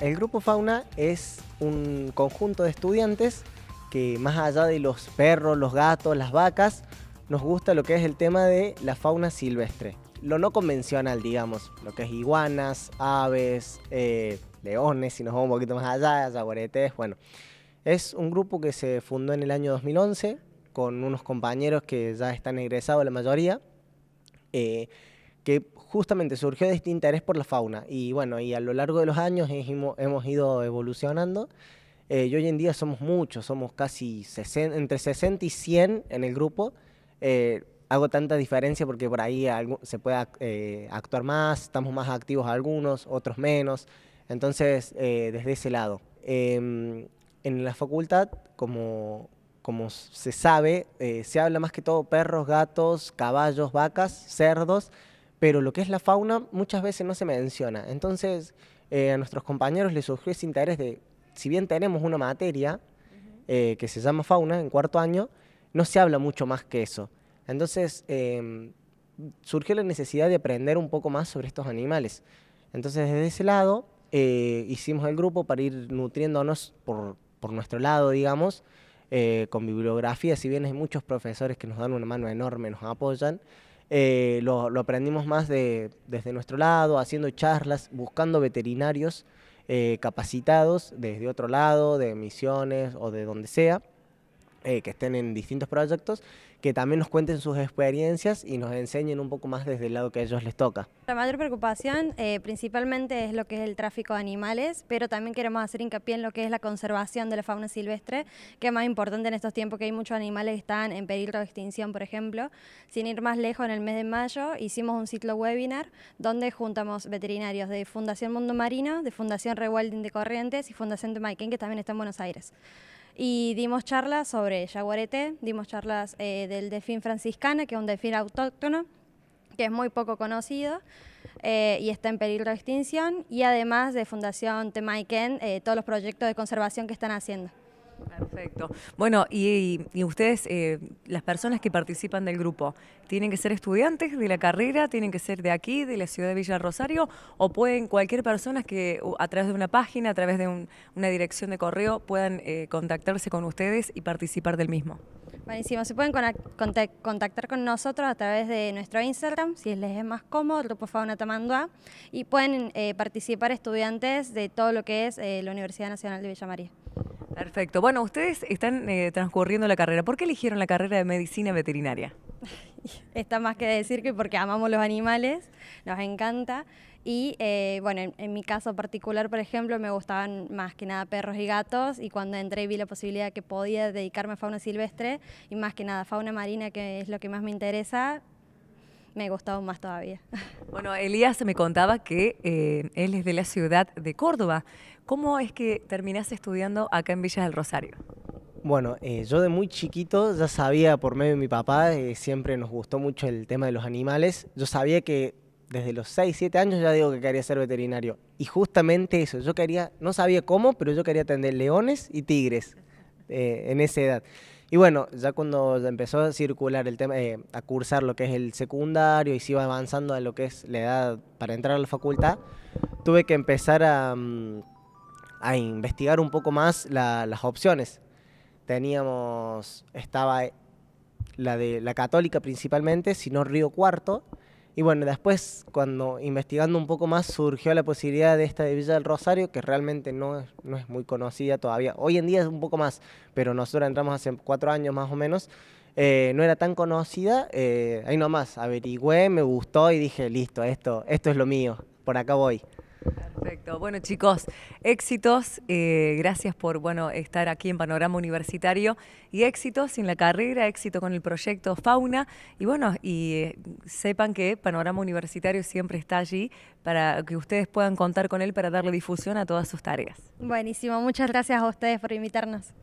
El grupo Fauna es un conjunto de estudiantes que más allá de los perros, los gatos, las vacas, nos gusta lo que es el tema de la fauna silvestre. Lo no convencional, digamos, lo que es iguanas, aves, eh, leones, si nos vamos un poquito más allá, jaguaretes, bueno. Es un grupo que se fundó en el año 2011 con unos compañeros que ya están egresados, la mayoría, eh, que justamente surgió de este interés por la fauna. Y bueno, y a lo largo de los años hemos ido evolucionando. Eh, y hoy en día somos muchos, somos casi entre 60 y 100 en el grupo. Eh, hago tanta diferencia porque por ahí se puede eh, actuar más, estamos más activos algunos, otros menos. Entonces, desde ese lado. Em, en la facultad, como se sabe, se habla más que todo perros, gatos, caballos, vacas, cerdos pero lo que es la fauna muchas veces no se menciona. Entonces, eh, a nuestros compañeros les surgió ese interés de, si bien tenemos una materia eh, que se llama fauna en cuarto año, no se habla mucho más que eso. Entonces, em, surgió la necesidad de aprender un poco más sobre estos animales. Entonces, desde ese lado, eh, hicimos el grupo para ir nutriéndonos por, por nuestro lado, digamos, con bibliografía, si bien hay muchos profesores que nos dan una mano enorme, nos apoyan. Eh, lo, aprendimos más de, desde nuestro lado, haciendo charlas, buscando veterinarios eh, capacitados desde otro lado, de misiones o de donde sea. Eh, que estén en distintos proyectos, que también nos cuenten sus experiencias y nos enseñen un poco más desde el lado que a ellos les toca. La mayor preocupación eh, principalmente es lo que es el tráfico de animales, pero también queremos hacer hincapié en lo que es la conservación de la fauna silvestre, que es más importante en estos tiempos que hay muchos animales que están en peligro de extinción, por ejemplo. Sin ir más lejos, en el mes de mayo hicimos un ciclo webinar donde juntamos veterinarios de Fundación Mundo Marino, de Fundación Rewilding de Corrientes y Fundación de Maiken, que también está en Buenos Aires y dimos charlas sobre Yaguareté, dimos charlas eh, del delfín franciscana, que es un delfín autóctono, que es muy poco conocido eh, y está en peligro de extinción, y además de Fundación Temaiken, eh, todos los proyectos de conservación que están haciendo. Perfecto. Bueno, y, ustedes, eh, las personas que participan del grupo, ¿tienen que ser estudiantes de la carrera? ¿Tienen que ser de aquí, de la ciudad de Villa Rosario? ¿O pueden cualquier persona que a través de una página, a través de una dirección de correo, puedan eh, contactarse con ustedes y participar del mismo? Buenísimo, se pueden contactar con nosotros a través de nuestro Instagram, si les es más cómodo, Grupo Fauna Tamandua, y pueden eh, participar estudiantes de todo lo que es la Universidad Nacional de Villa María. Perfecto. Bueno, ustedes están eh, transcurriendo la carrera. ¿Por qué eligieron la carrera de medicina veterinaria? Está más que decir que porque amamos los animales, nos encanta. Y eh, bueno, en, en, mi caso particular, por ejemplo, me gustaban más que nada perros y gatos y cuando entré vi la posibilidad que podía dedicarme a fauna silvestre y más que nada fauna marina, que es lo que más me interesa, me gustaba más todavía. Bueno, Elías me contaba que eh, él es de la ciudad de Córdoba. ¿Cómo es que terminaste estudiando acá en Villa del Rosario? Bueno, eh, yo de muy chiquito ya sabía por medio de mi papá, eh, siempre nos gustó mucho el tema de los animales. Yo sabía que desde los 6, 7 años ya digo que quería ser veterinario. Y justamente eso, yo quería, no sabía cómo, pero yo quería atender leones y tigres en esa edad. Y bueno, ya cuando empezó a circular el tema, eh, a cursar lo que es el secundario y se iba avanzando a lo que es la edad para entrar a la facultad, tuve que empezar a, mm, investigar un poco más las opciones. Teníamos, estaba eh, la de la católica principalmente, sino Río Cuarto, y bueno, después, cuando investigando un poco más, surgió la posibilidad de esta de Villa del Rosario, que realmente no es, no es muy conocida todavía. Hoy en día es un poco más, pero nosotros entramos hace cuatro años más o menos. Eh, no era tan conocida, eh, ahí nomás averigüé, me gustó y dije, listo, esto, esto es lo mío, por acá voy. Perfecto. Bueno, chicos, éxitos. Eh, gracias por bueno, estar aquí en Panorama Universitario. Y éxitos en la carrera, éxito con el proyecto Fauna. Y bueno, y eh, sepan que Panorama Universitario siempre está allí para que ustedes puedan contar con él para darle difusión a todas sus tareas. Buenísimo. Muchas gracias a ustedes por invitarnos.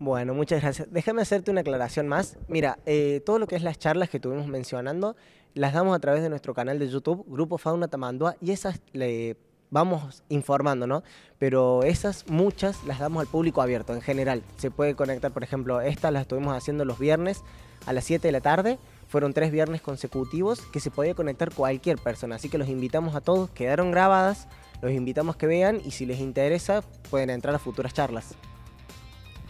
Bueno, muchas gracias. Déjame hacerte una aclaración más. Mira, eh, todo lo que es las charlas que tuvimos mencionando, las damos a través de nuestro canal de YouTube, Grupo Fauna Tamandua, y esas le vamos informando, ¿no? Pero esas muchas las damos al público abierto en general. Se puede conectar, por ejemplo, esta la estuvimos haciendo los viernes a las 7 de la tarde. Fueron tres viernes consecutivos que se podía conectar cualquier persona. Así que los invitamos a todos, quedaron grabadas, los invitamos que vean y si les interesa pueden entrar a futuras charlas.